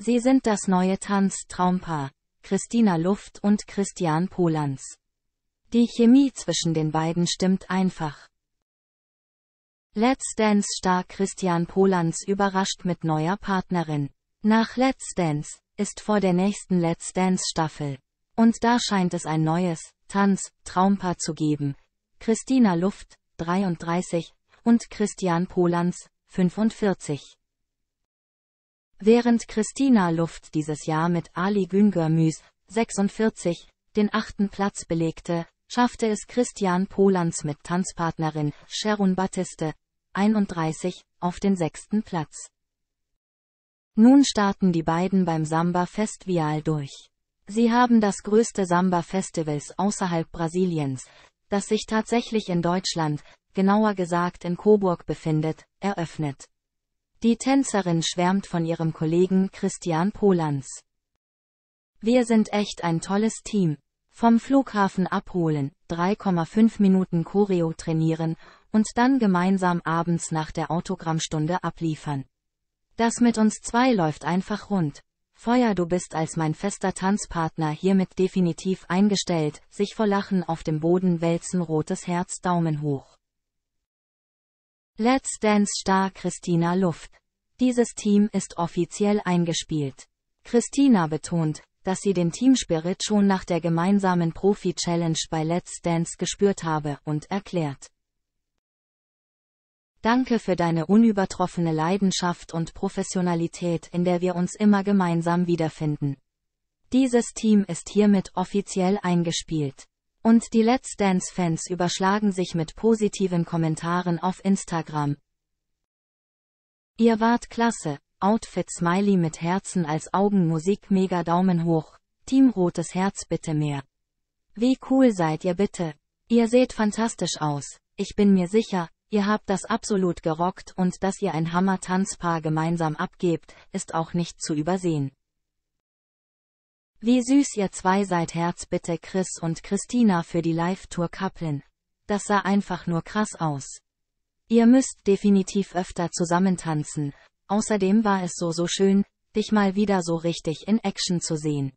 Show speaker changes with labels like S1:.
S1: Sie sind das neue Tanz-Traumpaar, Christina Luft und Christian Polans. Die Chemie zwischen den beiden stimmt einfach. Let's Dance Star Christian Polans überrascht mit neuer Partnerin. Nach Let's Dance ist vor der nächsten Let's Dance Staffel. Und da scheint es ein neues Tanz-Traumpaar zu geben. Christina Luft, 33, und Christian Polans, 45. Während Christina Luft dieses Jahr mit Ali Güngörmüs, 46, den achten Platz belegte, schaffte es Christian Polans mit Tanzpartnerin Sharon Battiste, 31, auf den sechsten Platz. Nun starten die beiden beim Samba Festival durch. Sie haben das größte Samba Festivals außerhalb Brasiliens, das sich tatsächlich in Deutschland, genauer gesagt in Coburg befindet, eröffnet. Die Tänzerin schwärmt von ihrem Kollegen Christian Polans. Wir sind echt ein tolles Team. Vom Flughafen abholen, 3,5 Minuten Choreo trainieren und dann gemeinsam abends nach der Autogrammstunde abliefern. Das mit uns zwei läuft einfach rund. Feuer, du bist als mein fester Tanzpartner hiermit definitiv eingestellt, sich vor Lachen auf dem Boden wälzen, rotes Herz, Daumen hoch. Let's Dance Star Christina Luft. Dieses Team ist offiziell eingespielt. Christina betont, dass sie den Teamspirit schon nach der gemeinsamen Profi-Challenge bei Let's Dance gespürt habe und erklärt. Danke für deine unübertroffene Leidenschaft und Professionalität, in der wir uns immer gemeinsam wiederfinden. Dieses Team ist hiermit offiziell eingespielt. Und die Let's Dance-Fans überschlagen sich mit positiven Kommentaren auf Instagram. Ihr wart klasse, Outfit Smiley mit Herzen als Augenmusik mega Daumen hoch, Team rotes Herz bitte mehr. Wie cool seid ihr bitte. Ihr seht fantastisch aus, ich bin mir sicher, ihr habt das absolut gerockt und dass ihr ein Hammer-Tanzpaar gemeinsam abgebt, ist auch nicht zu übersehen. Wie süß ihr zwei seid Herz bitte Chris und Christina für die Live-Tour kappeln. Das sah einfach nur krass aus. Ihr müsst definitiv öfter zusammentanzen, außerdem war es so so schön, dich mal wieder so richtig in Action zu sehen.